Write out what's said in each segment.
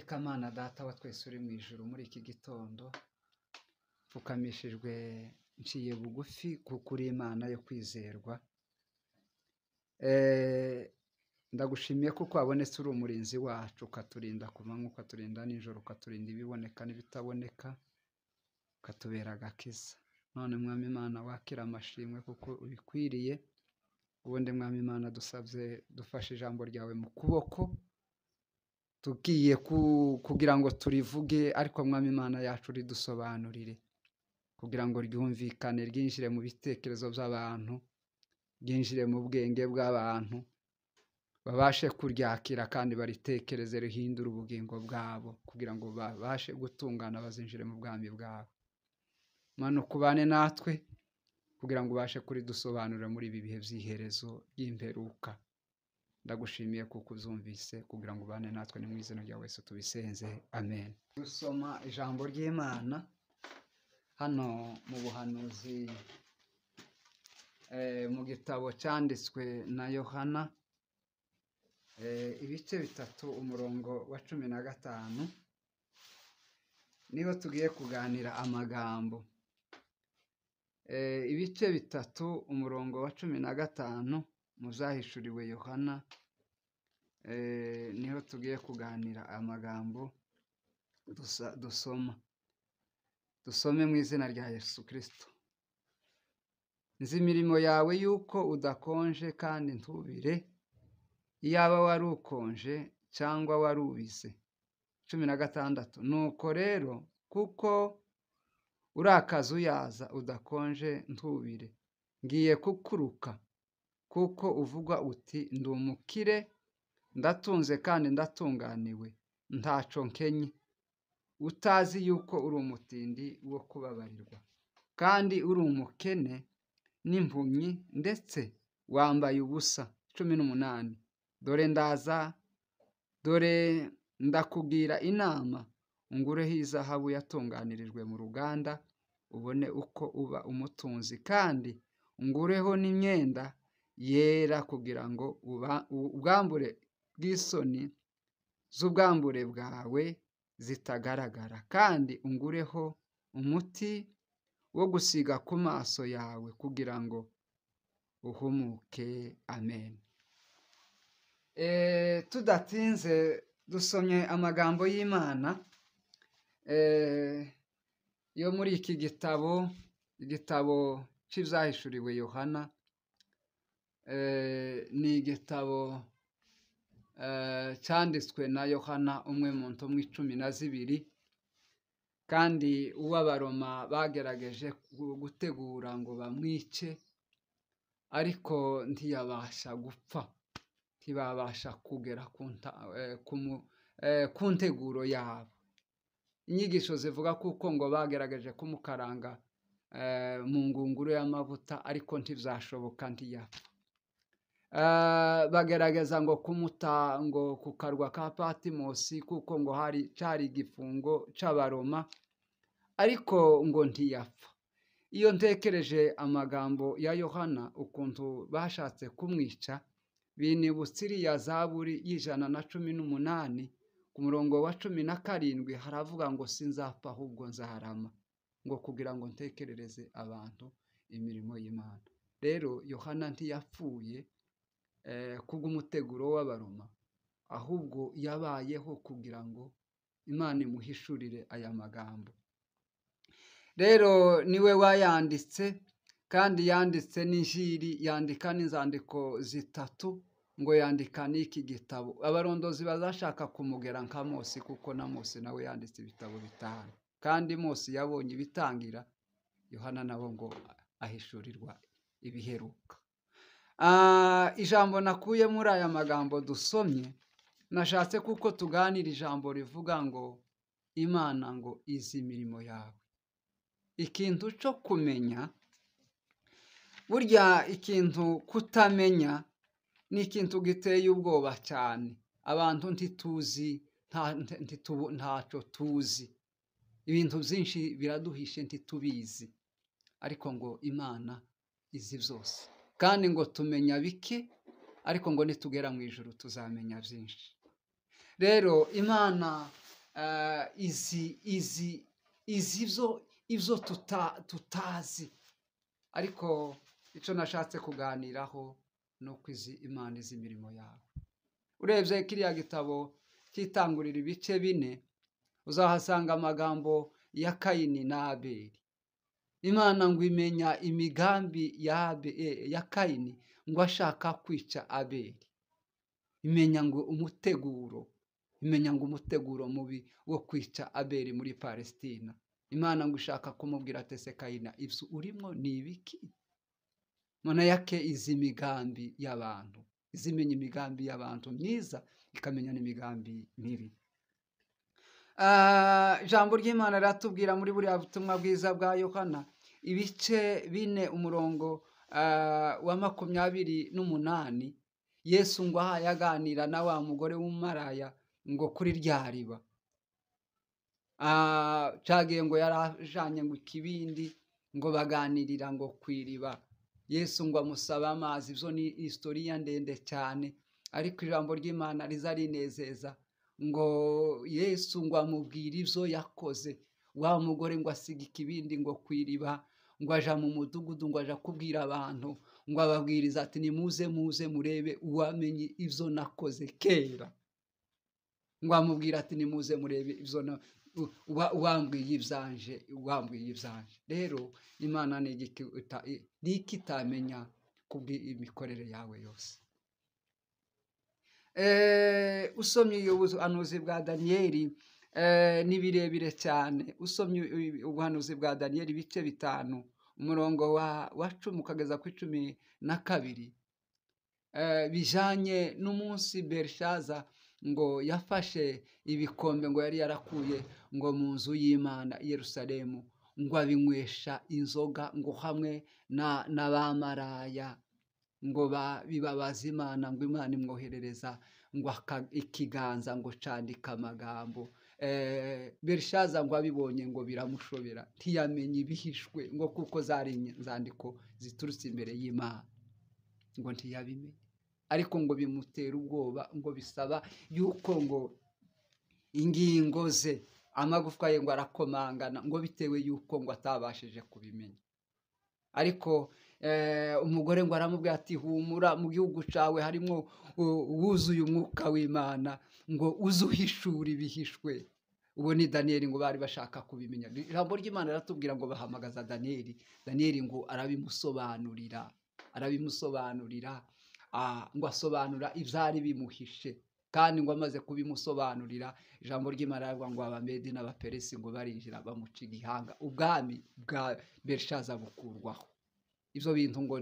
reka mana data wa twese uri mu ijoro muri iki gitondo pfukamishijwe nciye bugufi kuko imana yo kwizerwa eh, ndagushimiye kuko wabonetse uri umurinzi wacu ukaturinda ku manywa ukaturinda nijoro ukaturinda ibiboneka n'ibitaboneka ukatubera agakiza none mwami imana wakira amashimwe kuko ubikwiriye ubundi mwami imana dusabye dufashe ijambo ryawe mu kuboko tugiye kugira ngo turivuge ariko mwami imana yacu ridusobanurire kugira ngo ryumvikane ryinjire mu bitekerezo by'abantu ryinjire mu bwenge bw'abantu babashe kuryakira kandi baritekereze rihindura ubugingo bwabo kugira ngo babashe gutungana bazinjire mu bwami bwabo mwana ukubane natwe kugira ngo ubashe kuridusobanurira muri ibi bihe by'iherezo by’imperuka. ndagushimiye kuko uzumvise kugira ngo ubane natwe ni mu izina rya wese tubisenze amen gusoma ijambo ry'imana hano mu buhanuzi eh, mu gitabo cyanditswe na yohana eh, ibice bitatu umurongo wa cumi na gatanu niba tugiye kuganira amagambo eh, ibice bitatu umurongo wa cumi na gatanu muzahishuriwe yohana eh, niho tugiye kuganira amagambo dusoma dusome mu izina rya yesu kirisito nzi imirimo yawe y'uko udakonje kandi ntubire iyaba wari ukonje cyangwa wari ubise cumi na gatandatu nuko rero kuko urakaza uyaza udakonje ntubire ngiye kukuruka kuko uvugwa uti ndi umukire ndatunze kandi ndatunganiwe ntaco nkenye utazi yuko uri umutindi wo kubabarirwa kandi uri umukene n'impumyi ndetse wambaye ubusa cumi n'umunani dore ndaza dore ndakubwira inama ungureho izahabu yatunganirijwe mu ruganda ubone uko uba umutunzi kandi ngureho n'imyenda yera kugira ngo ubwambure bw'isoni z'ubwambure bwawe zitagaragara kandi ungureho umuti wo gusiga ku maso yawe kugira ngo uhumuke amen e, tudatinze dusomye amagambo y'imana e, yo muri iki gitabo igitabo cy'ibyahishuriwe yohana Eh, ni igitabo eh, cyanditswe na yohana umwe mu ntumwa icumi na zibiri kandi uwo abaroma bagerageje gutegura ngo bamwice ariko ntiyabasha gupfa ntibabasha kugera ku eh, nteguro yabo inyigisho zivuga kuko ngo bagerageje kumukaranga mu ngunguru y'amavuta ariko ntibizashoboka ntiyapfa Eh, bagaragaza ngo kumuta ngo ku karwa ka patimosi kuko ngo hari cyari igifungo cy'abaroma ariko ngo ntiyapfa iyo ntekereje amagambo ya yohana ukuntu bashatse kumwica binibutsa iriya zaburi y'ijana na cumi n'umunani ku murongo wa cumi na karindwi haravuga ngo sinzapfa ahubwo nzaharama ngo kugira ngo ntekerereze abantu imirimo y'imana rero yohana ntiyapfuye Eh, kubw'umuteguro w'abaroma ahubwo yabayeho kugira ngo imana imuhishurire aya magambo rero niwe wayanditse kandi yanditse n'injiri yandika n'inzandiko zitatu ngo yandika n'iki gitabo abarondozi bazashaka kumugera nka Mose kuko na Mose nawe yanditse ibitabo bitanu kandi Mose yabonye ibitangira yohana nabo ngo ahishurirwa ibiheruka Ah, ijambo nakuye muri aya magambo dusomye nashatse kuko tuganira ijambo rivuga ngo imana ngo izi imirimo yawe ikintu cyo kumenya burya ikintu kutamenya ni ikintu giteye ubwoba cyane abantu ntituzi ntacyo tuzi ibintu byinshi biraduhishe ntitubizi ariko ngo imana izi byose kandi ngo tumenya bike ariko ngo nitugera mu ijoro tuzamenya byinshi rero imana eh, izi izi izi ibyo tutazi ariko icyo nashatse kuganiraho ni uko izi imana izi imirimo yawe urebye kiriya gitabo cyitangurira ibice bine uzahasanga amagambo ya kayini na abeli imana ngo imenya imigambi ya kayini ngo ashaka kwica abeli imenya ngo umuteguro imenya ngo umuteguro mubi wo kwica abeli muri Palestina imana ngo ishaka kumubwira atese kayina ibyo urimo ni ibiki mana yake izi migambi y'abantu izimenya imigambi y'abantu myiza ikamenya n'imigambi mibi ijambo ah, ry'imana riratubwira muri buriya butumwa bwiza bwa yohana ibice bine umurongo ah, wa makumyabiri n'umunani yesu ngo ahaye aganira na wa mugore w'umumaraya ngo kuri rya riba ah, cagiye ngo yarajanye ngo ikibindi ngo baganirira ngo ku iriba yesu ngo amusaba amazi ibyo ni isitoriya ndende cyane ariko ijambo ry'imana riza rinezeza ngo yesu ngo amubwire ibyo yakoze wa mugore ngo asiga ikibindi ngo ku iriba ngo aja mu mudugudu ngo aja kubwira abantu ngo ababwiriza ati nimuze muze murebe uwamenye ibyo nakoze kera ngo amubwira ati nimuze murebe ibyo na uwambwiye ibyanje uwambwiye ibyanje rero imana ni ikitamenya imikorere yawe yose Eh, usomye iyo buhanuzi bwa daniyeli eh, ni birebire cyane usomye ubuhanuzi bwa daniyeli bice bitanu umurongo wa cumi ukageza ku icumi na kabiri eh, bijyanye n'umunsi berishaza ngo yafashe ibikombe ngo yari yarakuye ngo mu nzu y'imana i yerusalemu ngo abinywesha inzoga ngo hamwe n'abamaraya ngo bibabaze imana ngo imana imwoherereza ngo ikiganza ngo candika amagambo eh, berishaza ngo abibonye ngo biramushobera ntiyamenye ibihishwe ngo kuko zari inzandiko ziturutse imbere y'imana ngo ntiyabimenye ariko ngo bimutera ubwoba ngo bisaba yuko ngo ingingo ze amagufwa ye ngo arakomangana ngo bitewe yuko ngo atabashije kubimenya ariko Eh, umugore ngo aramubwira ati humura mu gihugu cyawe harimo wuzuye umwuka w'imana ngo uze ibihishwe ubu ni daniyeli ngo bari bashaka kubimenya ijambo ry'imana riratubwira ngo bahamagaza daniyeli daniyeli ngo arabimusobanurira arabimusobanurira ngo asobanura ibyari bimuhishe kandi ngo amaze kubimusobanurira ijambo ry'imana rivuga ngo abamedi n'abaperesi ngo barinjira bamuca igihanga ubwami bwa berishaza bukurwaho ibyo bintu ngo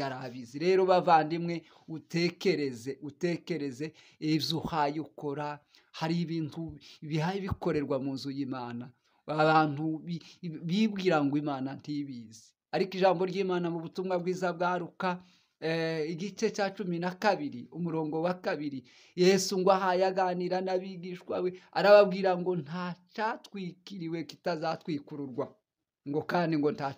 yarabizi rero bavandimwe utekereze utekereze ibyo uhaye ukora hari ibintu bihaye bikorerwa mu nzu y'imana abantu bibwira ngo imana ntibizi ariko ijambo ry'imana mu butumwa bwiza bwaruka eh, igice cya cumi na kabiri umurongo wa kabiri yesu ngo ahaye aganira n'abigishwa we arababwira ngo nta kitazatwikururwa ngo kandi ngo nta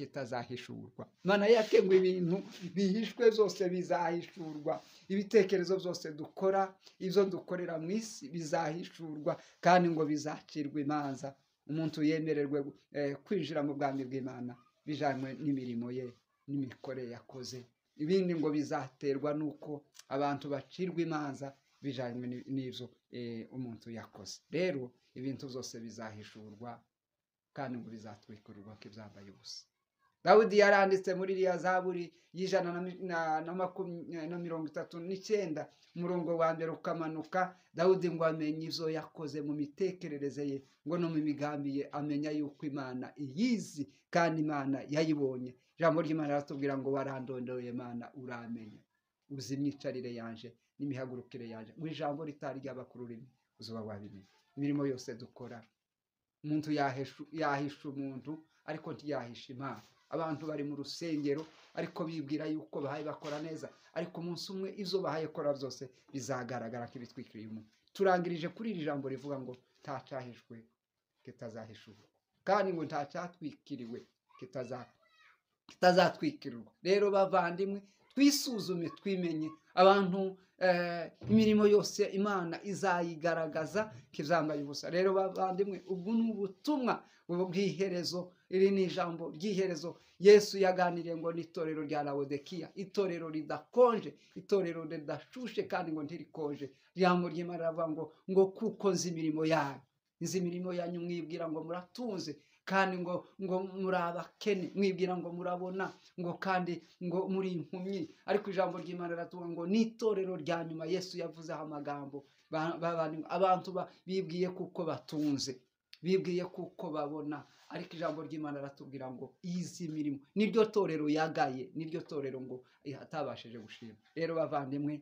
kitazahishurwa imana yatemwe ibintu bihishwe zose bizahishurwa ibitekerezo byose dukora ibyo dukorera mu isi bizahishurwa kandi ngo bizacirwe imanza umuntu yemererwe eh, kwinjira mu bwami bw'imana bijyanywe n'imirimo ye n'imikorere yakoze ibindi ngo bizaterwa n'uko abantu bacirwa imanza bijyanywe n'ibyo eh, umuntu yakoze rero ibintu byose bizahishurwa kandi ngo bizatwikururwa ko ibyambaye ubusa dawudi yaranditse muri iriya zaburi y'ijana eh, na mirongo itatu n'icyenda umurongo wa mbere ukamanuka dawudi ngo amenye ibyo yakoze mu mitekerereze ye ngo no mu migambi ye amenya yuko imana iyizi kandi imana yayibonye ijambo ry'imana riratubwira ngo warandondoye imana uramenya uzi imyicarire yanje n'imihagurukire yanje ngo ijambo ritari ryabakuru ku rurimi uzuba wabimenya imirimo yose dukora umuntu yahisha umuntu ariko ntiyahisha impamvu abantu bari mu rusengero ariko bibwira yuko bahaye bakora neza ariko umunsi umwe izo bahaye kora byose bizagaragara ko ibitwikiriye umuntu turangirije kuri iri jambo rivuga ngo ntacyahishwe kitazahishurwa kandi ngo ntacyatwikiriwe kitazatwikirwa rero bavandimwe twisuzume twimenye abantu Eh, imirimo yose imana izayigaragaza kizambaye ubusa rero bavandimwe ubwo ni ubutumwa bw'iherezo iri ni ijambo ry'iherezo yesu yaganiriye ngo ni itorero rya lawodekiya itorero ridakonje itorero ridashushe kandi ngo ntirikonje ryamurye maravuga ngo ngo kuko nzi imirimo yayo izi mirimo yanyu mwibwira ngo muratunze kandi ngo ngo muri abakene mwibwira ngo murabona ngo kandi ngo muri impumyi ariko ijambo ry'imana riravuga ngo n'itorero rya nyuma yesu yavuzeho amagambo abantu bibwiye kuko batunze bibwiye kuko babona ariko ijambo ry'imana ratubwira ngo izi mirimo niryo torero yagaye niryo torero ngo atabashije gushima rero bavandimwe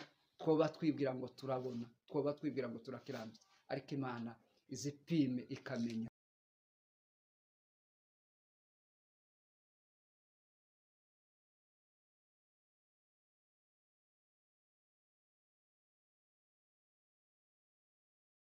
twoba twibwira ngo turabona twoba twibwira ngo turakirambye ariko imana izipime ikamenya